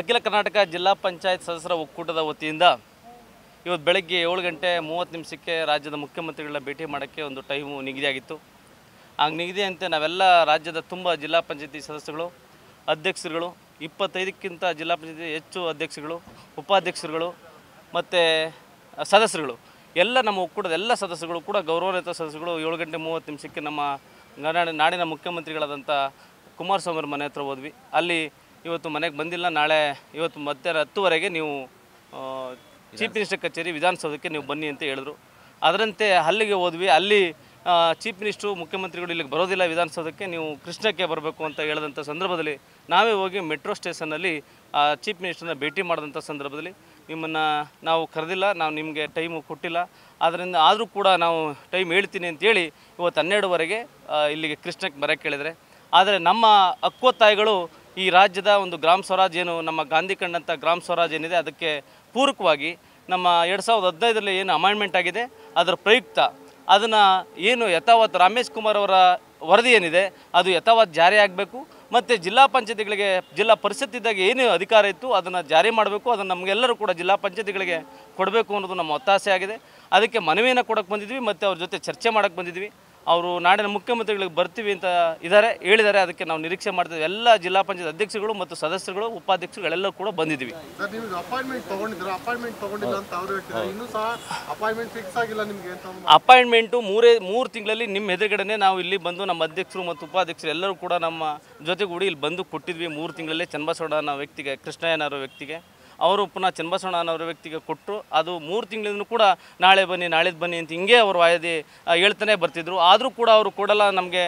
ಅಖಿಲ ಕರ್ನಾಟಕ ಜಿಲ್ಲಾ ಪಂಚಾಯತ್ ಸದಸ್ಯರ ಒಕ್ಕೂಟದ ವತಿಯಿಂದ ಇವತ್ತು ಬೆಳಗ್ಗೆ ಏಳು ಗಂಟೆ ಮೂವತ್ತು ನಿಮಿಷಕ್ಕೆ ರಾಜ್ಯದ ಮುಖ್ಯಮಂತ್ರಿಗಳನ್ನ ಭೇಟಿ ಮಾಡೋಕ್ಕೆ ಒಂದು ಟೈಮು ನಿಗದಿಯಾಗಿತ್ತು ಆಗ ನಿಗದಿಯಂತೆ ನಾವೆಲ್ಲ ರಾಜ್ಯದ ತುಂಬ ಜಿಲ್ಲಾ ಪಂಚಾಯತಿ ಸದಸ್ಯರುಗಳು ಅಧ್ಯಕ್ಷರುಗಳು ಇಪ್ಪತ್ತೈದಕ್ಕಿಂತ ಜಿಲ್ಲಾ ಪಂಚಾಯತಿ ಹೆಚ್ಚು ಅಧ್ಯಕ್ಷರುಗಳು ಉಪಾಧ್ಯಕ್ಷರುಗಳು ಮತ್ತು ಸದಸ್ಯರುಗಳು ಎಲ್ಲ ನಮ್ಮ ಒಕ್ಕೂಟದ ಎಲ್ಲ ಸದಸ್ಯಗಳು ಕೂಡ ಗೌರವಾನ್ವಿತ ಸದಸ್ಯಗಳು ಏಳು ಗಂಟೆ ಮೂವತ್ತು ನಿಮಿಷಕ್ಕೆ ನಮ್ಮ ನಾಡಿನ ಮುಖ್ಯಮಂತ್ರಿಗಳಾದಂಥ ಕುಮಾರಸ್ವಾಮಿ ಮನೆ ಹತ್ರ ಹೋದ್ವಿ ಅಲ್ಲಿ ಇವತ್ತು ಮನೆಗೆ ಬಂದಿಲ್ಲ ನಾಳೆ ಇವತ್ತು ಮತ್ತೆ ಹತ್ತುವರೆಗೆ ನೀವು ಚೀಫ್ ಮಿನಿಸ್ಟರ್ ಕಚೇರಿ ವಿಧಾನಸೌಧಕ್ಕೆ ನೀವು ಬನ್ನಿ ಅಂತ ಹೇಳಿದ್ರು ಅದರಂತೆ ಅಲ್ಲಿಗೆ ಹೋದ್ವಿ ಅಲ್ಲಿ ಚೀಫ್ ಮಿನಿಸ್ಟ್ರು ಮುಖ್ಯಮಂತ್ರಿಗಳು ಇಲ್ಲಿಗೆ ಬರೋದಿಲ್ಲ ವಿಧಾನಸೌಧಕ್ಕೆ ನೀವು ಕೃಷ್ಣಕ್ಕೆ ಬರಬೇಕು ಅಂತ ಹೇಳಿದಂಥ ಸಂದರ್ಭದಲ್ಲಿ ನಾವೇ ಹೋಗಿ ಮೆಟ್ರೋ ಸ್ಟೇಷನಲ್ಲಿ ಚೀಫ್ ಮಿನಿಸ್ಟ್ರನ್ನ ಭೇಟಿ ಮಾಡಿದಂಥ ಸಂದರ್ಭದಲ್ಲಿ ನಿಮ್ಮನ್ನು ನಾವು ಕರೆದಿಲ್ಲ ನಾವು ನಿಮಗೆ ಟೈಮು ಕೊಟ್ಟಿಲ್ಲ ಆದ್ದರಿಂದ ಆದರೂ ಕೂಡ ನಾವು ಟೈಮ್ ಹೇಳ್ತೀನಿ ಅಂತೇಳಿ ಇವತ್ತು ಹನ್ನೆರಡುವರೆಗೆ ಇಲ್ಲಿಗೆ ಕೃಷ್ಣಕ್ಕೆ ಬರಕ್ಕೆ ಹೇಳಿದರೆ ಆದರೆ ನಮ್ಮ ತಾಯಿಗಳು ಈ ರಾಜ್ಯದ ಒಂದು ಗ್ರಾಮ ಸ್ವರಾಜ್ ಏನು ನಮ್ಮ ಗಾಂಧಿ ಕಂಡಂಥ ಗ್ರಾಮ ಸ್ವರಾಜ್ ಏನಿದೆ ಅದಕ್ಕೆ ಪೂರಕವಾಗಿ ನಮ್ಮ ಎರಡು ಸಾವಿರದ ಹದಿನೈದರಲ್ಲಿ ಏನು ಅಮೈಂಡ್ಮೆಂಟ್ ಆಗಿದೆ ಅದರ ಪ್ರಯುಕ್ತ ಅದನ್ನು ಏನು ಯಥಾವತ್ ರಾಮೇಶ್ ಕುಮಾರ್ ಅವರ ವರದಿ ಏನಿದೆ ಅದು ಯಥಾವತ್ ಜಾರಿ ಆಗಬೇಕು ಮತ್ತು ಜಿಲ್ಲಾ ಪಂಚಾಯತಿಗಳಿಗೆ ಜಿಲ್ಲಾ ಪರಿಷತ್ ಇದ್ದಾಗ ಏನು ಅಧಿಕಾರ ಇತ್ತು ಅದನ್ನು ಜಾರಿ ಮಾಡಬೇಕು ಅದನ್ನು ನಮಗೆಲ್ಲರೂ ಕೂಡ ಜಿಲ್ಲಾ ಪಂಚಾಯತಿಗಳಿಗೆ ಕೊಡಬೇಕು ಅನ್ನೋದು ನಮ್ಮ ಒತ್ತಾಸೆ ಆಗಿದೆ ಅದಕ್ಕೆ ಮನವಿಯನ್ನು ಕೊಡಕ್ಕೆ ಬಂದಿದ್ವಿ ಮತ್ತು ಅವ್ರ ಜೊತೆ ಚರ್ಚೆ ಮಾಡೋಕ್ಕೆ ಬಂದಿದ್ವಿ ಅವರು ನಾಡಿನ ಮುಖ್ಯಮಂತ್ರಿಗಳಿಗೆ ಬರ್ತೀವಿ ಅಂತ ಇದ್ದಾರೆ ಹೇಳಿದ್ದಾರೆ ಅದಕ್ಕೆ ನಾವು ನಿರೀಕ್ಷೆ ಮಾಡ್ತಿದ್ವಿ ಎಲ್ಲ ಜಿಲ್ಲಾ ಪಂಚಾಯತ್ ಅಧ್ಯಕ್ಷಗಳು ಮತ್ತು ಸದಸ್ಯರುಗಳು ಉಪಾಧ್ಯಕ್ಷರು ಕೂಡ ಬಂದಿದ್ದೀವಿ ಅಪಾಯಿಂಟ್ಮೆಂಟು ಮೂರೇ ಮೂರು ತಿಂಗಳಲ್ಲಿ ನಿಮ್ಮ ಹೆದರುಗಡೆ ನಾವು ಇಲ್ಲಿ ಬಂದು ನಮ್ಮ ಅಧ್ಯಕ್ಷರು ಮತ್ತು ಉಪಾಧ್ಯಕ್ಷರು ಎಲ್ಲರೂ ಕೂಡ ನಮ್ಮ ಜೊತೆಗೂಡಿ ಇಲ್ಲಿ ಬಂದು ಕೊಟ್ಟಿದ್ವಿ ಮೂರು ತಿಂಗಳಲ್ಲೇ ಚನ್ನಬಸವಣ್ಣ ವ್ಯಕ್ತಿಗೆ ಕೃಷ್ಣಯ್ಯನವರ ವ್ಯಕ್ತಿಗೆ ಅವರು ಪುನಃ ಚನ್ನಬಸವಣ್ಣ ಅವರ ವ್ಯಕ್ತಿಗೆ ಕೊಟ್ಟರು ಅದು ಮೂರು ತಿಂಗಳಿಂದ ಕೂಡ ನಾಳೆ ಬನ್ನಿ ನಾಳೆದು ಬನ್ನಿ ಅಂತ ಹಿಂಗೆ ಅವರು ವಾಯದಿ ಹೇಳ್ತಾನೆ ಬರ್ತಿದ್ರು ಆದರೂ ಕೂಡ ಅವರು ಕೊಡಲ್ಲ ನಮಗೆ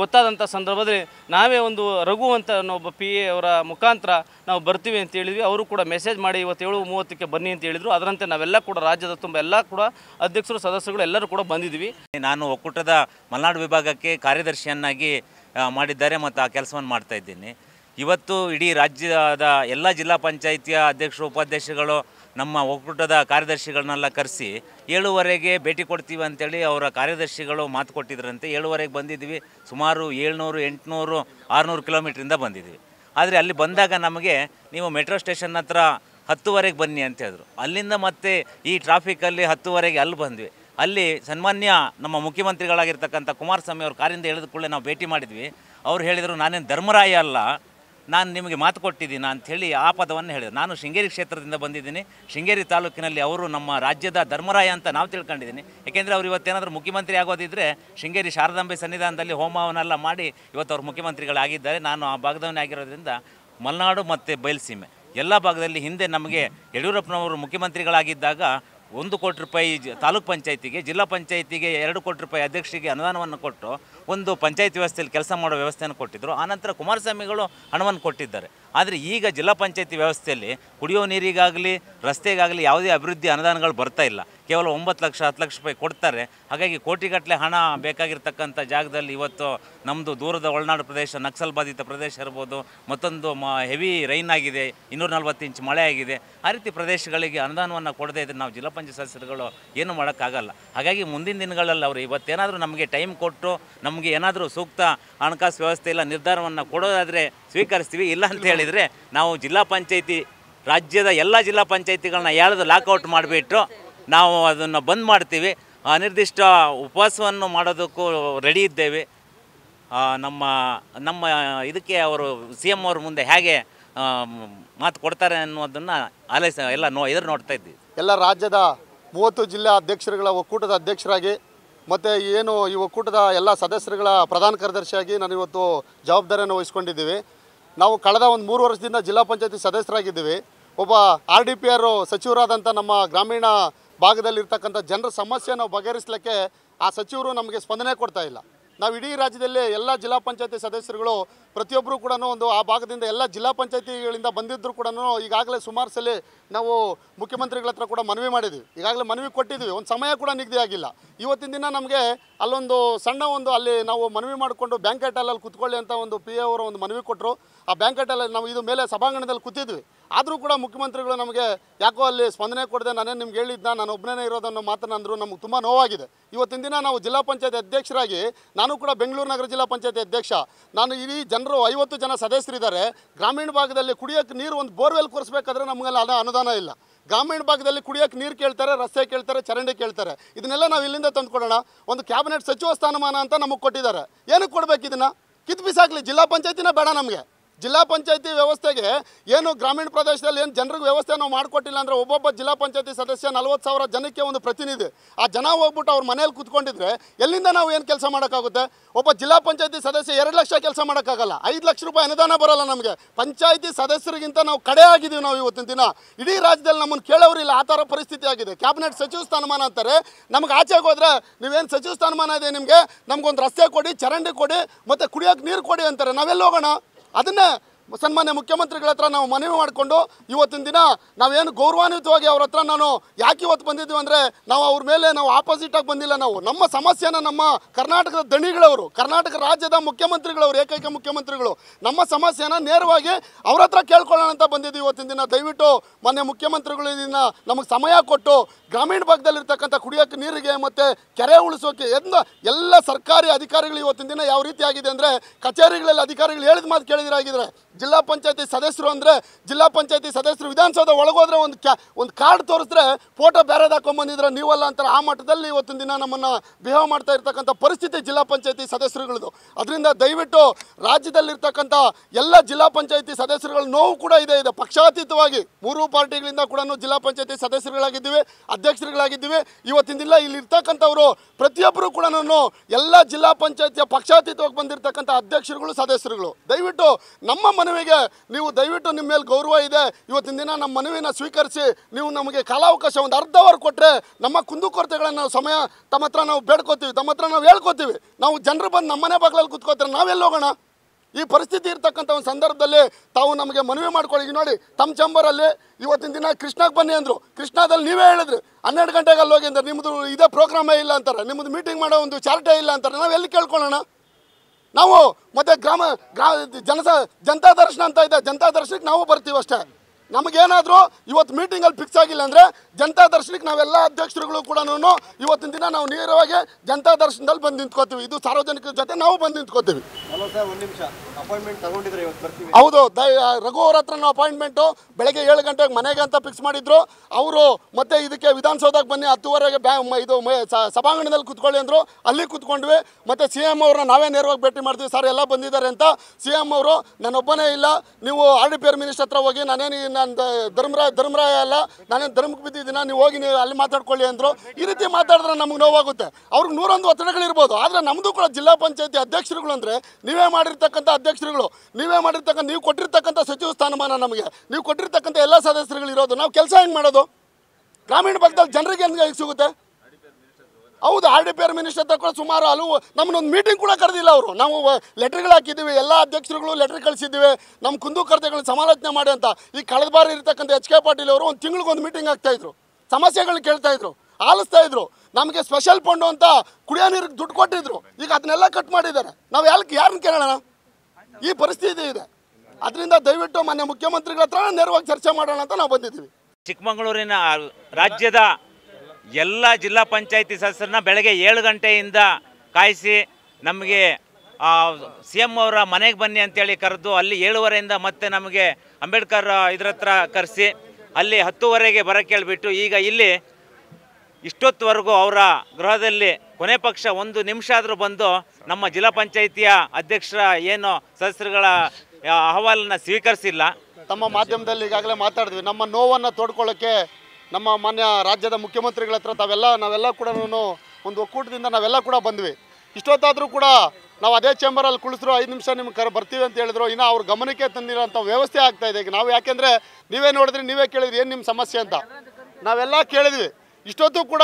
ಗೊತ್ತಾದಂಥ ಸಂದರ್ಭದಲ್ಲಿ ನಾವೇ ಒಂದು ರಘು ಅಂತ ಒಬ್ಬ ಪಿ ಅವರ ಮುಖಾಂತರ ನಾವು ಬರ್ತೀವಿ ಅಂತ ಹೇಳಿದ್ವಿ ಅವರು ಕೂಡ ಮೆಸೇಜ್ ಮಾಡಿ ಇವತ್ತೇಳು ಮೂವತ್ತಕ್ಕೆ ಬನ್ನಿ ಅಂತ ಹೇಳಿದರು ಅದರಂತೆ ನಾವೆಲ್ಲ ಕೂಡ ರಾಜ್ಯದ ತುಂಬ ಎಲ್ಲ ಕೂಡ ಅಧ್ಯಕ್ಷರು ಸದಸ್ಯರುಗಳು ಎಲ್ಲರೂ ಕೂಡ ಬಂದಿದ್ವಿ ನಾನು ಒಕ್ಕೂಟದ ಮಲೆನಾಡು ವಿಭಾಗಕ್ಕೆ ಕಾರ್ಯದರ್ಶಿಯನ್ನಾಗಿ ಮಾಡಿದ್ದಾರೆ ಮತ್ತು ಆ ಕೆಲಸವನ್ನು ಮಾಡ್ತಾ ಇದ್ದೀನಿ ಇವತ್ತು ಇಡೀ ರಾಜ್ಯದ ಎಲ್ಲ ಜಿಲ್ಲಾ ಪಂಚಾಯಿತಿಯ ಅಧ್ಯಕ್ಷರು ಉಪಾಧ್ಯಕ್ಷಗಳು ನಮ್ಮ ಒಕ್ಕೂಟದ ಕಾರ್ಯದರ್ಶಿಗಳನ್ನೆಲ್ಲ ಕರೆಸಿ ಏಳುವರೆಗೆ ಭೇಟಿ ಕೊಡ್ತೀವಿ ಅಂತೇಳಿ ಅವರ ಕಾರ್ಯದರ್ಶಿಗಳು ಮಾತು ಕೊಟ್ಟಿದ್ರಂತೆ ಏಳುವರೆಗೆ ಬಂದಿದ್ವಿ ಸುಮಾರು ಏಳ್ನೂರು ಎಂಟುನೂರು ಆರುನೂರು ಕಿಲೋಮೀಟ್ರಿಂದ ಬಂದಿದ್ವಿ ಆದರೆ ಅಲ್ಲಿ ಬಂದಾಗ ನಮಗೆ ನೀವು ಮೆಟ್ರೋ ಸ್ಟೇಷನ್ ಹತ್ರ ಹತ್ತುವರೆಗೆ ಬನ್ನಿ ಅಂತ ಹೇಳಿದ್ರು ಅಲ್ಲಿಂದ ಮತ್ತೆ ಈ ಟ್ರಾಫಿಕಲ್ಲಿ ಹತ್ತುವರೆಗೆ ಅಲ್ಲಿ ಬಂದ್ವಿ ಅಲ್ಲಿ ಸನ್ಮಾನ್ಯ ನಮ್ಮ ಮುಖ್ಯಮಂತ್ರಿಗಳಾಗಿರ್ತಕ್ಕಂಥ ಕುಮಾರಸ್ವಾಮಿ ಅವ್ರ ಕಾರಿಂದ ಎಳೆದ ಕೂಡಲೇ ನಾವು ಭೇಟಿ ಮಾಡಿದ್ವಿ ಅವ್ರು ಹೇಳಿದರು ನಾನೇನು ಧರ್ಮರಾಯ ಅಲ್ಲ ನಾನು ನಿಮಗೆ ಮಾತು ಕೊಟ್ಟಿದ್ದೀನಿ ಅಂತ ಹೇಳಿ ಆ ಪದವನ್ನು ಹೇಳಿದೆ ನಾನು ಶೃಂಗೇರಿ ಕ್ಷೇತ್ರದಿಂದ ಬಂದಿದ್ದೀನಿ ಶೃಂಗೇರಿ ತಾಲೂಕಿನಲ್ಲಿ ಅವರು ನಮ್ಮ ರಾಜ್ಯದ ಧರ್ಮರಾಯ ಅಂತ ನಾವು ತಿಳ್ಕೊಂಡಿದ್ದೀನಿ ಏಕೆಂದರೆ ಅವ್ರು ಇವತ್ತೇನಾದರೂ ಮುಖ್ಯಮಂತ್ರಿ ಆಗೋದಿದ್ದರೆ ಶೃಂಗೇರಿ ಶಾರದಾಂಬೆ ಸನ್ನಿಧಾನದಲ್ಲಿ ಹೋಮವನ್ನೆಲ್ಲ ಮಾಡಿ ಇವತ್ತು ಅವರು ಮುಖ್ಯಮಂತ್ರಿಗಳಾಗಿದ್ದಾರೆ ನಾನು ಆ ಭಾಗದವನೇ ಆಗಿರೋದ್ರಿಂದ ಮಲೆನಾಡು ಮತ್ತು ಬಯಲುಸೀಮೆ ಎಲ್ಲ ಭಾಗದಲ್ಲಿ ಹಿಂದೆ ನಮಗೆ ಯಡಿಯೂರಪ್ಪನವರು ಮುಖ್ಯಮಂತ್ರಿಗಳಾಗಿದ್ದಾಗ ಒಂದು ಕೋಟಿ ರೂಪಾಯಿ ತಾಲೂಕು ಪಂಚಾಯತಿಗೆ ಜಿಲ್ಲಾ ಪಂಚಾಯತಿಗೆ ಎರಡು ಕೋಟಿ ರೂಪಾಯಿ ಅಧ್ಯಕ್ಷರಿಗೆ ಅನುದಾನವನ್ನು ಕೊಟ್ಟು ಒಂದು ಪಂಚಾಯತ್ ವ್ಯವಸ್ಥೆಯಲ್ಲಿ ಕೆಲಸ ಮಾಡೋ ವ್ಯವಸ್ಥೆಯನ್ನು ಕೊಟ್ಟಿದ್ದರು ಆನಂತರ ಕುಮಾರಸ್ವಾಮಿಗಳು ಹಣವನ್ನು ಕೊಟ್ಟಿದ್ದಾರೆ ಆದರೆ ಈಗ ಜಿಲ್ಲಾ ಪಂಚಾಯತಿ ವ್ಯವಸ್ಥೆಯಲ್ಲಿ ಕುಡಿಯೋ ನೀರಿಗಾಗಲಿ ರಸ್ತೆಗಾಗಲಿ ಯಾವುದೇ ಅಭಿವೃದ್ಧಿ ಅನುದಾನಗಳು ಬರ್ತಾ ಇಲ್ಲ ಕೇವಲ ಒಂಬತ್ತು ಲಕ್ಷ ಹತ್ತು ಲಕ್ಷ ರೂಪಾಯಿ ಕೊಡ್ತಾರೆ ಹಾಗಾಗಿ ಕೋಟಿಗಟ್ಟಲೆ ಹಣ ಬೇಕಾಗಿರ್ತಕ್ಕಂಥ ಜಾಗದಲ್ಲಿ ಇವತ್ತು ನಮ್ಮದು ದೂರದ ಒಳನಾಡು ಪ್ರದೇಶ ನಕ್ಸಲ್ ಬಾಧಿತ ಪ್ರದೇಶ ಇರ್ಬೋದು ಮತ್ತೊಂದು ಮ ಹೆವಿ ರೈನ್ ಆಗಿದೆ ಇನ್ನೂರ ನಲ್ವತ್ತು ಇಂಚ್ ಮಳೆ ಆಗಿದೆ ಆ ರೀತಿ ಪ್ರದೇಶಗಳಿಗೆ ಅನುದಾನವನ್ನು ಕೊಡದೇ ಇದ್ದರೆ ನಾವು ಜಿಲ್ಲಾ ಪಂಚಾಯತ್ ಸದಸ್ಯರುಗಳು ಏನು ಮಾಡೋಕ್ಕಾಗಲ್ಲ ಹಾಗಾಗಿ ಮುಂದಿನ ದಿನಗಳಲ್ಲಿ ಅವರು ಇವತ್ತೇನಾದರೂ ನಮಗೆ ಟೈಮ್ ಕೊಟ್ಟು ನಮಗೆ ಏನಾದರೂ ಸೂಕ್ತ ಹಣಕಾಸು ವ್ಯವಸ್ಥೆ ಇಲ್ಲ ನಿರ್ಧಾರವನ್ನು ಕೊಡೋದಾದರೆ ಸ್ವೀಕರಿಸ್ತೀವಿ ಇಲ್ಲ ಅಂತ ಹೇಳಿದರೆ ನಾವು ಜಿಲ್ಲಾ ಪಂಚಾಯತಿ ರಾಜ್ಯದ ಎಲ್ಲ ಜಿಲ್ಲಾ ಪಂಚಾಯತಿಗಳನ್ನ ಎಳೆದು ಲಾಕ್ಔಟ್ ಮಾಡಿಬಿಟ್ಟು ನಾವು ಅದನ್ನು ಬಂದ್ ಮಾಡ್ತೀವಿ ಅನಿರ್ದಿಷ್ಟ ಉಪವಾಸವನ್ನು ಮಾಡೋದಕ್ಕೂ ರೆಡಿ ಇದ್ದೇವೆ ನಮ್ಮ ನಮ್ಮ ಇದಕ್ಕೆ ಅವರು ಸಿ ಎಮ್ ಅವ್ರ ಮುಂದೆ ಹೇಗೆ ಮಾತು ಕೊಡ್ತಾರೆ ಅನ್ನೋದನ್ನು ಆಲೈಸ ಎಲ್ಲ ನೋ ಎದುರು ನೋಡ್ತಾ ಇದ್ದೀವಿ ಎಲ್ಲ ರಾಜ್ಯದ ಮೂವತ್ತು ಜಿಲ್ಲಾ ಅಧ್ಯಕ್ಷರುಗಳ ಒಕ್ಕೂಟದ ಅಧ್ಯಕ್ಷರಾಗಿ ಮತ್ತು ಏನು ಈ ಒಕ್ಕೂಟದ ಎಲ್ಲ ಸದಸ್ಯರುಗಳ ಪ್ರಧಾನ ಕಾರ್ಯದರ್ಶಿಯಾಗಿ ನಾನು ಇವತ್ತು ಜವಾಬ್ದಾರಿಯನ್ನು ವಹಿಸ್ಕೊಂಡಿದ್ದೀವಿ ನಾವು ಕಳೆದ ಒಂದು ಮೂರು ವರ್ಷದಿಂದ ಜಿಲ್ಲಾ ಪಂಚಾಯತಿ ಸದಸ್ಯರಾಗಿದ್ದೀವಿ ಒಬ್ಬ ಆರ್ ಡಿ ಪಿ ಆರು ಸಚಿವರಾದಂಥ ನಮ್ಮ ಗ್ರಾಮೀಣ ಭಾಗದಲ್ಲಿರ್ತಕ್ಕಂಥ ಜನರ ಸಮಸ್ಯೆ ನಾವು ಬಗೆಹರಿಸಲಿಕ್ಕೆ ಆ ಸಚಿವರು ನಮಗೆ ಸ್ಪಂದನೆ ಕೊಡ್ತಾ ಇಲ್ಲ ನಾವು ಇಡೀ ರಾಜ್ಯದಲ್ಲಿ ಎಲ್ಲ ಜಿಲ್ಲಾ ಪಂಚಾಯತಿ ಸದಸ್ಯರುಗಳು ಪ್ರತಿಯೊಬ್ಬರು ಕೂಡ ಒಂದು ಆ ಭಾಗದಿಂದ ಎಲ್ಲ ಜಿಲ್ಲಾ ಪಂಚಾಯತಿಗಳಿಂದ ಬಂದಿದ್ದರೂ ಕೂಡ ಈಗಾಗಲೇ ಸುಮಾರು ಸಲ ನಾವು ಮುಖ್ಯಮಂತ್ರಿಗಳ ಹತ್ರ ಕೂಡ ಮನವಿ ಮಾಡಿದ್ವಿ ಈಗಾಗಲೇ ಮನವಿ ಕೊಟ್ಟಿದ್ವಿ ಒಂದು ಸಮಯ ಕೂಡ ನಿಗದಿ ಆಗಿಲ್ಲ ಇವತ್ತಿನ ದಿನ ನಮಗೆ ಅಲ್ಲೊಂದು ಸಣ್ಣ ಒಂದು ಅಲ್ಲಿ ನಾವು ಮನವಿ ಮಾಡಿಕೊಂಡು ಬ್ಯಾಂಕ್ ಹಾಲಲ್ಲಿ ಕುತ್ಕೊಳ್ಳಿ ಅಂತ ಒಂದು ಪಿ ಎ ಅವರು ಒಂದು ಮನವಿ ಕೊಟ್ಟರು ಆ ಬ್ಯಾಂಕ್ ಹಾಲಲ್ಲಿ ನಾವು ಇದು ಮೇಲೆ ಸಭಾಂಗಣದಲ್ಲಿ ಕೂತಿದ್ವಿ ಆದರೂ ಕೂಡ ಮುಖ್ಯಮಂತ್ರಿಗಳು ನಮಗೆ ಯಾಕೋ ಅಲ್ಲಿ ಸ್ಪಂದನೆ ಕೊಡದೆ ನಾನೇನು ನಿಮ್ಗೆ ಹೇಳಿದ್ದ ನಾನು ಒಬ್ಬನೇ ಇರೋದನ್ನು ಅಂದರು ನಮ್ಗೆ ತುಂಬ ನೋವಾಗಿದೆ ಇವತ್ತಿನ ದಿನ ನಾವು ಜಿಲ್ಲಾ ಪಂಚಾಯತ್ ಅಧ್ಯಕ್ಷರಾಗಿ ನಾನು ಕೂಡ ಬೆಂಗಳೂರು ನಗರ ಜಿಲ್ಲಾ ಪಂಚಾಯತ್ ಅಧ್ಯಕ್ಷ ನಾನು ಇಡೀ ಜನರು ಐವತ್ತು ಜನ ಸದಸ್ಯರಿದ್ದಾರೆ ಗ್ರಾಮೀಣ ಭಾಗದಲ್ಲಿ ಕುಡಿಯೋಕ್ಕೆ ನೀರು ಒಂದು ಬೋರ್ವೆಲ್ ಕೊರಿಸಬೇಕಾದ್ರೆ ನಮಗೆಲ್ಲ ಅದು ಅನುದಾನ ಇಲ್ಲ ಗ್ರಾಮೀಣ ಭಾಗದಲ್ಲಿ ಕುಡಿಯೋಕ್ಕೆ ನೀರು ಕೇಳ್ತಾರೆ ರಸ್ತೆ ಕೇಳ್ತಾರೆ ಚರಂಡಿ ಕೇಳ್ತಾರೆ ಇದನ್ನೆಲ್ಲ ನಾವು ಇಲ್ಲಿಂದ ತಂದುಕೊಡೋಣ ಒಂದು ಕ್ಯಾಬಿನೆಟ್ ಸಚಿವ ಸ್ಥಾನಮಾನ ಅಂತ ನಮಗೆ ಕೊಟ್ಟಿದ್ದಾರೆ ಏನಕ್ಕೆ ಕೊಡಬೇಕು ಇದನ್ನು ಜಿಲ್ಲಾ ಪಂಚಾಯತಿನ ಬೇಡ ನಮಗೆ ಜಿಲ್ಲಾ ಪಂಚಾಯತಿ ವ್ಯವಸ್ಥೆಗೆ ಏನು ಗ್ರಾಮೀಣ ಪ್ರದೇಶದಲ್ಲಿ ಏನು ಜನರಿಗೆ ವ್ಯವಸ್ಥೆ ನಾವು ಮಾಡಿಕೊಟ್ಟಿಲ್ಲ ಅಂದರೆ ಒಬ್ಬೊಬ್ಬ ಜಿಲ್ಲಾ ಪಂಚಾಯತಿ ಸದಸ್ಯ ನಲ್ವತ್ತು ಸಾವಿರ ಜನಕ್ಕೆ ಒಂದು ಪ್ರತಿನಿಧಿ ಆ ಜನ ಹೋಗ್ಬಿಟ್ಟು ಅವ್ರ ಮನೇಲಿ ಕೂತ್ಕೊಂಡಿದ್ರೆ ಎಲ್ಲಿಂದ ನಾವು ಏನು ಕೆಲಸ ಮಾಡೋಕ್ಕಾಗುತ್ತೆ ಒಬ್ಬ ಜಿಲ್ಲಾ ಪಂಚಾಯತಿ ಸದಸ್ಯ ಎರಡು ಲಕ್ಷ ಕೆಲಸ ಮಾಡೋಕ್ಕಾಗಲ್ಲ ಐದು ಲಕ್ಷ ರೂಪಾಯಿ ಅನುದಾನ ಬರೋಲ್ಲ ನಮಗೆ ಪಂಚಾಯತಿ ಸದಸ್ಯರಿಗಿಂತ ನಾವು ಕಡೆ ಆಗಿದ್ದೀವಿ ನಾವು ಇವತ್ತಿನ ದಿನ ಇಡೀ ರಾಜ್ಯದಲ್ಲಿ ನಮ್ಮನ್ನು ಕೇಳೋರಿಲ್ಲ ಆ ಥರ ಪರಿಸ್ಥಿತಿ ಆಗಿದೆ ಕ್ಯಾಬಿನೆಟ್ ಸಚಿವ ಸ್ಥಾನಮಾನ ಅಂತಾರೆ ನಮ್ಗೆ ಆಚೆಗೆ ಹೋದ್ರೆ ನೀವೇನು ಸಚಿವ ಸ್ಥಾನಮಾನ ಇದೆ ನಿಮಗೆ ನಮಗೊಂದು ರಸ್ತೆ ಕೊಡಿ ಚರಂಡಿ ಕೊಡಿ ಮತ್ತು ಕುಡಿಯೋಕ್ಕೆ ನೀರು ಕೊಡಿ ಅಂತಾರೆ ನಾವೆಲ್ಲ ಹೋಗೋಣ ಅದನ್ನು ಸನ್ಮಾನ್ಯ ಮುಖ್ಯಮಂತ್ರಿಗಳ ಹತ್ರ ನಾವು ಮನವಿ ಮಾಡಿಕೊಂಡು ಇವತ್ತಿನ ದಿನ ನಾವೇನು ಗೌರವಾನ್ವಿತವಾಗಿ ಅವ್ರ ಹತ್ರ ನಾನು ಯಾಕೆ ಇವತ್ತು ಬಂದಿದ್ದೀವಿ ಅಂದರೆ ನಾವು ಅವ್ರ ಮೇಲೆ ನಾವು ಆಪೋಸಿಟಾಗಿ ಬಂದಿಲ್ಲ ನಾವು ನಮ್ಮ ಸಮಸ್ಯೆನ ನಮ್ಮ ಕರ್ನಾಟಕದ ದಣಿಗಳವರು ಕರ್ನಾಟಕ ರಾಜ್ಯದ ಮುಖ್ಯಮಂತ್ರಿಗಳವರು ಏಕೈಕ ಮುಖ್ಯಮಂತ್ರಿಗಳು ನಮ್ಮ ಸಮಸ್ಯೆನ ನೇರವಾಗಿ ಅವ್ರ ಹತ್ರ ಕೇಳ್ಕೊಳ್ಳೋಣ ಅಂತ ಬಂದಿದ್ದೀವಿ ಇವತ್ತಿನ ದಿನ ದಯವಿಟ್ಟು ಮೊನ್ನೆ ಮುಖ್ಯಮಂತ್ರಿಗಳು ಇದನ್ನು ನಮಗೆ ಸಮಯ ಕೊಟ್ಟು ಗ್ರಾಮೀಣ ಭಾಗದಲ್ಲಿರ್ತಕ್ಕಂಥ ಕುಡಿಯೋಕ್ಕೆ ನೀರಿಗೆ ಮತ್ತು ಕೆರೆ ಉಳಿಸೋಕೆ ಎಂದ ಎಲ್ಲ ಸರ್ಕಾರಿ ಅಧಿಕಾರಿಗಳು ಇವತ್ತಿನ ದಿನ ಯಾವ ರೀತಿ ಆಗಿದೆ ಅಂದರೆ ಕಚೇರಿಗಳಲ್ಲಿ ಅಧಿಕಾರಿಗಳು ಹೇಳಿದ ಮಾತು ಕೇಳಿದಿರಾಗಿದ್ದಾರೆ ಜಿಲ್ಲಾ ಪಂಚಾಯತಿ ಸದಸ್ಯರು ಅಂದರೆ ಜಿಲ್ಲಾ ಪಂಚಾಯತಿ ಸದಸ್ಯರು ವಿಧಾನಸೌಧ ಒಳಗೋದ್ರೆ ಒಂದು ಕ್ಯಾ ಒಂದು ಕಾರ್ಡ್ ತೋರಿಸಿದ್ರೆ ಫೋಟೋ ಬೇರೆ ಹಾಕೊಂಬಂದಿದ್ರೆ ನೀವಲ್ಲ ಅಂತಾರೆ ಆ ಮಟ್ಟದಲ್ಲಿ ಇವತ್ತಿನ ದಿನ ನಮ್ಮನ್ನು ಬಿಹೇವ್ ಮಾಡ್ತಾ ಇರ್ತಕ್ಕಂಥ ಪರಿಸ್ಥಿತಿ ಜಿಲ್ಲಾ ಪಂಚಾಯತಿ ಸದಸ್ಯರುಗಳದು ಅದರಿಂದ ದಯವಿಟ್ಟು ರಾಜ್ಯದಲ್ಲಿರ್ತಕ್ಕಂಥ ಎಲ್ಲ ಜಿಲ್ಲಾ ಪಂಚಾಯತಿ ಸದಸ್ಯರುಗಳ ನೋವು ಕೂಡ ಇದೆ ಇದೆ ಪಕ್ಷಾತೀತವಾಗಿ ಮೂರು ಪಾರ್ಟಿಗಳಿಂದ ಕೂಡ ಜಿಲ್ಲಾ ಪಂಚಾಯತಿ ಸದಸ್ಯರುಗಳಾಗಿದ್ದೀವಿ ಅಧ್ಯಕ್ಷರುಗಳಾಗಿದ್ದೀವಿ ಇವತ್ತಿನ ದಿನ ಇಲ್ಲಿರ್ತಕ್ಕಂಥವರು ಪ್ರತಿಯೊಬ್ಬರು ಕೂಡ ನಾನು ಎಲ್ಲ ಜಿಲ್ಲಾ ಪಂಚಾಯತಿಯ ಪಕ್ಷಾತೀತವಾಗಿ ಬಂದಿರತಕ್ಕಂಥ ಅಧ್ಯಕ್ಷರುಗಳು ಸದಸ್ಯರುಗಳು ದಯವಿಟ್ಟು ನಮ್ಮ ಮನವಿಗೆ ನೀವು ದಯವಿಟ್ಟು ನಿಮ್ಮ ಮೇಲೆ ಗೌರವ ಇದೆ ಇವತ್ತಿನ ದಿನ ನಮ್ಮ ಮನವಿನ ಸ್ವೀಕರಿಸಿ ನೀವು ನಮಗೆ ಕಾಲಾವಕಾಶ ಒಂದು ಅರ್ಧ ಅವರ್ ಕೊಟ್ಟರೆ ನಮ್ಮ ಕುಂದುಕೊರತೆಗಳನ್ನು ನಾವು ಸಮಯ ತಮ್ಮ ಹತ್ರ ನಾವು ಬೇಡ್ಕೋತೀವಿ ತಮ್ಮ ಹತ್ರ ನಾವು ಹೇಳ್ಕೊತೀವಿ ನಾವು ಜನರು ಬಂದು ನಮ್ಮನೆ ಬಾಗಿಲಲ್ಲಿ ಕುತ್ಕೋತಾರೆ ನಾವೆಲ್ಲಿ ಹೋಗೋಣ ಈ ಪರಿಸ್ಥಿತಿ ಇರ್ತಕ್ಕಂಥ ಒಂದು ಸಂದರ್ಭದಲ್ಲಿ ತಾವು ನಮಗೆ ಮನವಿ ಮಾಡ್ಕೊಳ್ಳಿ ನೋಡಿ ತಮ್ಮ ಚಂಬರಲ್ಲಿ ಇವತ್ತಿನ ದಿನ ಕೃಷ್ಣಾಗೆ ಬನ್ನಿ ಅಂದರು ಕೃಷ್ಣಾದಲ್ಲಿ ನೀವೇ ಹೇಳಿದ್ರಿ ಹನ್ನೆರಡು ಗಂಟೆಗೆ ಅಲ್ಲಿ ಹೋಗಿ ಅಂದ್ರೆ ನಿಮ್ಮದು ಇದೇ ಪ್ರೋಗ್ರಾಮೇ ಇಲ್ಲ ಅಂತಾರೆ ನಿಮ್ಮದು ಮೀಟಿಂಗ್ ಮಾಡೋ ಒಂದು ಚಾರ್ಟೇ ಇಲ್ಲ ಅಂತಾರೆ ನಾವು ಎಲ್ಲಿ ಕೇಳ್ಕೊಳ್ಳೋಣ ನಾವು ಮತ್ತೆ ಗ್ರಾಮ ಗ್ರಾ ಜನಸ ಜನತಾ ದರ್ಶನ ಅಂತ ಇದೆ ಜನತಾ ದರ್ಶನಕ್ಕೆ ನಾವು ಬರ್ತೀವಿ ಅಷ್ಟೇ ನಮಗೇನಾದರೂ ಇವತ್ತು ಮೀಟಿಂಗಲ್ಲಿ ಫಿಕ್ಸ್ ಆಗಿಲ್ಲ ಅಂದರೆ ಜನತಾ ದರ್ಶನಕ್ಕೆ ನಾವೆಲ್ಲ ಅಧ್ಯಕ್ಷರುಗಳು ಕೂಡ ಇವತ್ತಿನ ದಿನ ನಾವು ನೇರವಾಗಿ ಜನತಾ ದರ್ಶನದಲ್ಲಿ ಬಂದು ನಿಂತ್ಕೋತೀವಿ ಇದು ಸಾರ್ವಜನಿಕರ ಜೊತೆ ನಾವು ಬಂದು ನಿಂತ್ಕೋತೀವಿ ಹೌದು ದಯ ರಘು ಅವ್ರ ಹತ್ರ ನಾವು ಅಪಾಯಿಂಟ್ಮೆಂಟು ಬೆಳಗ್ಗೆ ಏಳು ಗಂಟೆಗೆ ಮನೆಗೆ ಅಂತ ಫಿಕ್ಸ್ ಮಾಡಿದ್ರು ಅವರು ಮತ್ತೆ ಇದಕ್ಕೆ ವಿಧಾನಸೌಧಕ್ಕೆ ಬನ್ನಿ ಹತ್ತುವರೆಗೆ ಬ್ಯಾ ಇದು ಸಭಾಂಗಣದಲ್ಲಿ ಕುತ್ಕೊಳ್ಳಿ ಅಂದರು ಅಲ್ಲಿ ಕೂತ್ಕೊಂಡ್ವಿ ಮತ್ತು ಸಿ ಎಮ್ ಅವ್ರನ್ನ ನಾವೇ ನೇರವಾಗಿ ಭೇಟಿ ಮಾಡ್ತೀವಿ ಸರ್ ಎಲ್ಲ ಬಂದಿದ್ದಾರೆ ಅಂತ ಸಿ ಎಮ್ ಅವರು ನಾನೊಬ್ಬನೇ ಇಲ್ಲ ನೀವು R D P R minister ಹತ್ರ ಹೋಗಿ ನಾನೇನು ನಾನು ಧರ್ಮರಾಯ ಧರ್ಮರಾಯ ಅಲ್ಲ ನಾನೇನು ಧರ್ಮಕ್ಕೆ ಬಿದ್ದಿದ್ದೀನಿ ನೀವು ಹೋಗಿ ನೀವು ಅಲ್ಲಿ ಮಾತಾಡ್ಕೊಳ್ಳಿ ಅಂದರು ಈ ರೀತಿ ಮಾತಾಡಿದ್ರೆ ನಮ್ಗೆ ನೋವಾಗುತ್ತೆ ಅವ್ರಿಗೆ ನೂರೊಂದು ಒತ್ತಡಗಳಿರ್ಬೋದು ಆದರೆ ನಮ್ಮದು ಕೂಡ ಜಿಲ್ಲಾ ಪಂಚಾಯತಿ ಅಧ್ಯಕ್ಷರುಗಳು ಅಂದರೆ ನೀವೇ ಮಾಡಿರ್ತಕ್ಕಂಥ ಅಧ್ಯಕ್ಷರುಗಳು ನೀವೇ ಮಾಡಿರ್ತಕ್ಕಂಥ ನೀವು ಕೊಟ್ಟಿರ್ತಕ್ಕಂಥ ಸಚಿವ ಸ್ಥಾನಮಾನ ನಮಗೆ ನೀವು ಕೊಟ್ಟಿರ್ತಕ್ಕಂಥ ಎಲ್ಲ ಸದಸ್ಯರುಗಳಿರೋದು ನಾವು ಕೆಲಸ ಹೆಂಗೆ ಮಾಡೋದು ಗ್ರಾಮೀಣ ಭಾಗದಲ್ಲಿ ಜನರಿಗೆ ಹೆಂಗೆ ಸಿಗುತ್ತೆ ಹೌದು R D P R minister ತಗೊಂಡು ಸುಮಾರು ಹಲವು ನಮ್ಮನ್ನೊಂದು ಮೀಟಿಂಗ್ ಕೂಡ ಕರೆದಿಲ್ಲ ಅವರು ನಾವು ಲೆಟ್ರ್ಗಳು ಹಾಕಿದ್ದೀವಿ ಎಲ್ಲ ಅಧ್ಯಕ್ಷರುಗಳು ಲೆಟ್ರ್ ಕಳಿಸಿದ್ದೀವಿ ನಮ್ಮ ಕುಂದು ಕರ್ತೆಗಳನ್ನ ಸಮಾಲೋಚನೆ ಮಾಡಿ ಅಂತ ಈ ಕಳೆದ ಬಾರಿ ಇರತಕ್ಕಂಥ ಎಚ್ ಕೆ ಪಾಟೀಲ್ ಅವರು ಒಂದು ತಿಂಗ್ಳಿಗೆ ಒಂದು ಮೀಟಿಂಗ್ ಆಗ್ತಾಯಿದ್ರು ಸಮಸ್ಯೆಗಳನ್ನ ಕೇಳ್ತಾ ಇದ್ರು ಆಲಿಸ್ತಾ ಇದ್ರು ನಮಗೆ ಸ್ಪೆಷಲ್ ಫಂಡು ಅಂತ ಕುಡಿಯೋ ನೀರಿಗೆ ದುಡ್ಡು ಕೊಟ್ಟಿದ್ರು ಈಗ ಅದನ್ನೆಲ್ಲ ಕಟ್ ಮಾಡಿದ್ದಾರೆ ನಾವು ಯಾಕೆ ಯಾರನ್ನು ಕೇಳೋಣ ಈ ಪರಿಸ್ಥಿತಿ ಇದೆ ಅದರಿಂದ ದಯವಿಟ್ಟು ಮಾನ್ಯ ಮುಖ್ಯಮಂತ್ರಿಗಳ ಹತ್ರ ನೇರವಾಗಿ ಚರ್ಚೆ ಮಾಡೋಣ ಅಂತ ನಾವು ಬಂದಿದ್ದೀವಿ ಚಿಕ್ಕಮಗಳೂರಿನ ರಾಜ್ಯದ ಎಲ್ಲ ಜಿಲ್ಲಾ ಪಂಚಾಯಿತಿ ಸದಸ್ಯರನ್ನ ಬೆಳಗ್ಗೆ ಏಳು ಗಂಟೆಯಿಂದ ಕಾಯಿಸಿ ನಮಗೆ ಸಿ ಎಮ್ ಅವರ ಮನೆಗೆ ಬನ್ನಿ ಅಂತೇಳಿ ಕರೆದು ಅಲ್ಲಿ ಏಳುವರೆಯಿಂದ ಮತ್ತೆ ನಮಗೆ ಅಂಬೇಡ್ಕರ್ ಇದ್ರ ಹತ್ರ ಕರೆಸಿ ಅಲ್ಲಿ ಹತ್ತುವರೆಗೆ ಬರ ಕೇಳಿಬಿಟ್ಟು ಈಗ ಇಲ್ಲಿ ಇಷ್ಟೊತ್ತುವರೆಗೂ ಅವರ ಗೃಹದಲ್ಲಿ ಕೊನೆ ಪಕ್ಷ ಒಂದು ನಿಮಿಷ ಆದರೂ ಬಂದು ನಮ್ಮ ಜಿಲ್ಲಾ ಪಂಚಾಯಿತಿಯ ಅಧ್ಯಕ್ಷರ ಏನು ಸದಸ್ಯರುಗಳ ಅಹವಾಲನ್ನು ಸ್ವೀಕರಿಸಿಲ್ಲ ತಮ್ಮ ಮಾಧ್ಯಮದಲ್ಲಿ ಈಗಾಗಲೇ ಮಾತಾಡಿದ್ವಿ ನಮ್ಮ ನೋವನ್ನು ತೋಡ್ಕೊಳ್ಳೋಕ್ಕೆ ನಮ್ಮ ಮಾನ್ಯ ರಾಜ್ಯದ ಮುಖ್ಯಮಂತ್ರಿಗಳ ಹತ್ರ ತಾವೆಲ್ಲ ನಾವೆಲ್ಲ ಕೂಡ ಒಂದು ಒಕ್ಕೂಟದಿಂದ ನಾವೆಲ್ಲ ಕೂಡ ಬಂದ್ವಿ ಇಷ್ಟೊತ್ತಾದರೂ ಕೂಡ ನಾವು ಅದೇ ಚೇಂಬರಲ್ಲಿ ಕುಳಿಸ್ರು ಐದು ನಿಮಿಷ ನಿಮ್ಗೆ ಕರೆ ಬರ್ತೀವಿ ಅಂತ ಹೇಳಿದ್ರು ಇನ್ನು ಅವ್ರ ಗಮನಕ್ಕೆ ತಂದಿರೋಂಥ ವ್ಯವಸ್ಥೆ ಆಗ್ತಾ ಇದೆ ಈಗ ನಾವು ಯಾಕೆಂದರೆ ನೀವೇ ನೋಡಿದ್ರಿ ನೀವೇ ಕೇಳಿದ್ರಿ ಏನು ನಿಮ್ಮ ಸಮಸ್ಯೆ ಅಂತ ನಾವೆಲ್ಲ ಕೇಳಿದ್ವಿ ಇಷ್ಟೊತ್ತು ಕೂಡ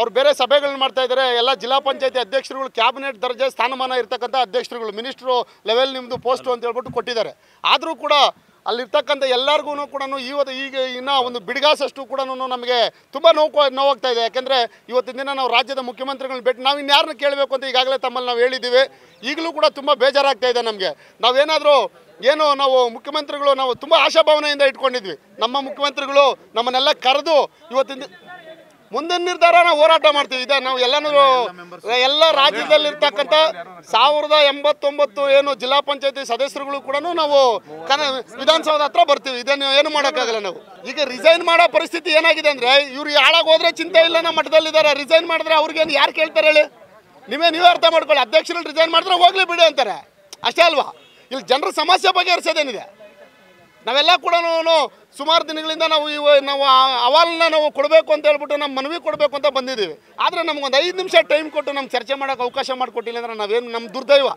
ಅವ್ರು ಬೇರೆ ಸಭೆಗಳನ್ನ ಮಾಡ್ತಾ ಇದ್ದಾರೆ ಎಲ್ಲ ಜಿಲ್ಲಾ ಪಂಚಾಯತಿ ಅಧ್ಯಕ್ಷರುಗಳು ಕ್ಯಾಬಿನೆಟ್ ದರ್ಜೆ ಸ್ಥಾನಮಾನ ಇರ್ತಕ್ಕಂಥ ಅಧ್ಯಕ್ಷರುಗಳು ಮಿನಿಸ್ಟ್ರು ಲೆವೆಲ್ ನಿಮ್ಮದು ಪೋಸ್ಟು ಅಂತ ಹೇಳ್ಬಿಟ್ಟು ಕೊಟ್ಟಿದ್ದಾರೆ ಆದರೂ ಕೂಡ ಅಲ್ಲಿರ್ತಕ್ಕಂಥ ಎಲ್ಲರಿಗೂ ಕೂಡ ಇವತ್ತು ಈಗ ಇನ್ನೂ ಒಂದು ಬಿಡಿಗಾಸಷ್ಟು ಕೂಡ ನಮಗೆ ತುಂಬ ನೋವು ನೋವಾಗ್ತಾ ಇದೆ ಯಾಕೆಂದರೆ ಇವತ್ತಿನ ದಿನ ನಾವು ರಾಜ್ಯದ ಮುಖ್ಯಮಂತ್ರಿಗಳನ್ನ ಭೇಟಿ ನಾವು ಇನ್ಯಾರನ್ನ ಕೇಳಬೇಕು ಅಂತ ಈಗಾಗಲೇ ತಮ್ಮಲ್ಲಿ ನಾವು ಹೇಳಿದ್ದೀವಿ ಈಗಲೂ ಕೂಡ ತುಂಬ ಬೇಜಾರಾಗ್ತಾ ಇದೆ ನಮಗೆ ನಾವೇನಾದರೂ ಏನು ನಾವು ಮುಖ್ಯಮಂತ್ರಿಗಳು ನಾವು ತುಂಬ ಆಶಾಭಾವನೆಯಿಂದ ಇಟ್ಕೊಂಡಿದ್ವಿ ನಮ್ಮ ಮುಖ್ಯಮಂತ್ರಿಗಳು ನಮ್ಮನ್ನೆಲ್ಲ ಕರೆದು ಇವತ್ತಿನ ಮುಂದಿನ ನಿರ್ಧಾರ ನಾವು ಹೋರಾಟ ಮಾಡ್ತೀವಿ ಇದೆ ನಾವು ಎಲ್ಲನೂ ಎಲ್ಲ ರಾಜ್ಯದಲ್ಲಿರ್ತಕ್ಕಂಥ ಸಾವಿರದ ಎಂಬತ್ತೊಂಬತ್ತು ಏನು ಜಿಲ್ಲಾ ಪಂಚಾಯತಿ ಸದಸ್ಯರುಗಳು ಕೂಡ ನಾವು ಕನ ವಿಧಾನಸೌಧ ಹತ್ರ ಬರ್ತೀವಿ ಇದನ್ನು ಏನು ಮಾಡೋಕ್ಕಾಗಲ್ಲ ನಾವು ಈಗ ರಿಸೈನ್ ಮಾಡೋ ಪರಿಸ್ಥಿತಿ ಏನಾಗಿದೆ ಅಂದರೆ ಇವ್ರು ಹೋದ್ರೆ ಚಿಂತೆ ಇಲ್ಲ ನಮ್ಮ ಮಠದಲ್ಲಿದ್ದಾರೆ ರಿಸೈನ್ ಮಾಡಿದ್ರೆ ಅವ್ರಿಗೇನು ಯಾರು ಕೇಳ್ತಾರೆ ಹೇಳಿ ನೀವೇ ನೀವೇ ಅರ್ಥ ಮಾಡ್ಕೊಳ್ಳಿ ಅಧ್ಯಕ್ಷರಲ್ಲಿ ರಿಸೈನ್ ಮಾಡಿದ್ರೆ ಹೋಗ್ಲಿ ಬಿಡಿ ಅಂತಾರೆ ಅಷ್ಟೇ ಅಲ್ವಾ ಇಲ್ಲಿ ಜನರ ಸಮಸ್ಯೆ ಬಗೆಹರಿಸೋದೇನಿದೆ ನಾವೆಲ್ಲ ಕೂಡ ಸುಮಾರು ದಿನಗಳಿಂದ ನಾವು ಇವ ನಾವು ಅವಾಲನ್ನ ನಾವು ಕೊಡಬೇಕು ಅಂತ ಹೇಳ್ಬಿಟ್ಟು ನಮ್ಮ ಮನವಿ ಕೊಡಬೇಕು ಅಂತ ಬಂದಿದ್ದೀವಿ ಆದರೆ ಒಂದು ಐದು ನಿಮಿಷ ಟೈಮ್ ಕೊಟ್ಟು ನಮ್ಮ ಚರ್ಚೆ ಮಾಡೋಕೆ ಅವಕಾಶ ಮಾಡಿಕೊಟ್ಟಿಲ್ಲ ಅಂದರೆ ನಾವೇನು ನಮ್ಮ ದುರ್ದೈವ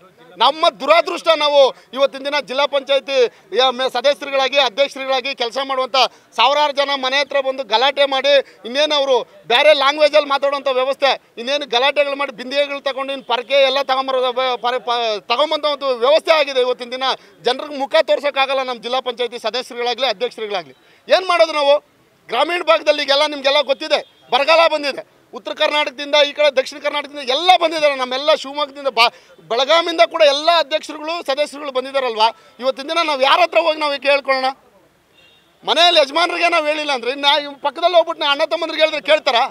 ನಮ್ಮ ದುರಾದೃಷ್ಟ ನಾವು ಇವತ್ತಿನ ದಿನ ಜಿಲ್ಲಾ ಪಂಚಾಯತಿ ಸದಸ್ಯರುಗಳಾಗಿ ಅಧ್ಯಕ್ಷರುಗಳಾಗಿ ಕೆಲಸ ಮಾಡುವಂಥ ಸಾವಿರಾರು ಜನ ಮನೆ ಹತ್ರ ಬಂದು ಗಲಾಟೆ ಮಾಡಿ ಇನ್ನೇನು ಅವರು ಬೇರೆ ಲ್ಯಾಂಗ್ವೇಜಲ್ಲಿ ಮಾತಾಡುವಂಥ ವ್ಯವಸ್ಥೆ ಇನ್ನೇನು ಗಲಾಟೆಗಳು ಮಾಡಿ ಬಿಂದಿಗೆಗಳು ತಗೊಂಡು ಇನ್ನು ಪರಕೆ ಎಲ್ಲ ತಗೊಂಬರೋ ತಗೊಂಬಂಥ ಒಂದು ವ್ಯವಸ್ಥೆ ಆಗಿದೆ ಇವತ್ತಿನ ದಿನ ಜನರಿಗೆ ಮುಖ ತೋರ್ಸೋಕ್ಕಾಗಲ್ಲ ನಮ್ಮ ಜಿಲ್ಲಾ ಪಂಚಾಯತಿ ಸದಸ್ಯರುಗಳಾಗಲಿ ಅಧ್ಯಕ್ಷರುಗಳಾಗಲಿ ಆಗಲಿ ಏನು ಮಾಡೋದು ನಾವು ಗ್ರಾಮೀಣ ಭಾಗದಲ್ಲಿ ಈಗೆಲ್ಲ ನಿಮಗೆಲ್ಲ ಗೊತ್ತಿದೆ ಬರಗಾಲ ಬಂದಿದೆ ಉತ್ತರ ಕರ್ನಾಟಕದಿಂದ ಈ ಕಡೆ ದಕ್ಷಿಣ ಕರ್ನಾಟಕದಿಂದ ಎಲ್ಲ ಬಂದಿದ್ದಾರೆ ನಮ್ಮೆಲ್ಲ ಶಿವಮೊಗ್ಗದಿಂದ ಬಾ ಬೆಳಗಾಮಿಂದ ಕೂಡ ಎಲ್ಲ ಅಧ್ಯಕ್ಷರುಗಳು ಸದಸ್ಯರುಗಳು ಬಂದಿದ್ದಾರಲ್ವ ಇವತ್ತಿನ ದಿನ ನಾವು ಯಾರ ಹತ್ರ ಹೋಗಿ ನಾವು ಕೇಳ್ಕೊಳ್ಳೋಣ ಮನೆಯಲ್ಲಿ ಯಜಮಾನರಿಗೆ ನಾವು ಹೇಳಿಲ್ಲ ಅಂದರೆ ಇನ್ನು ಪಕ್ಕದಲ್ಲಿ ಹೋಗ್ಬಿಟ್ಟು ಅಣ್ಣ ತಮ್ಮಂದ್ರಿಗೆ ಹೇಳಿದ್ರೆ ಕೇಳ್ತಾರಾ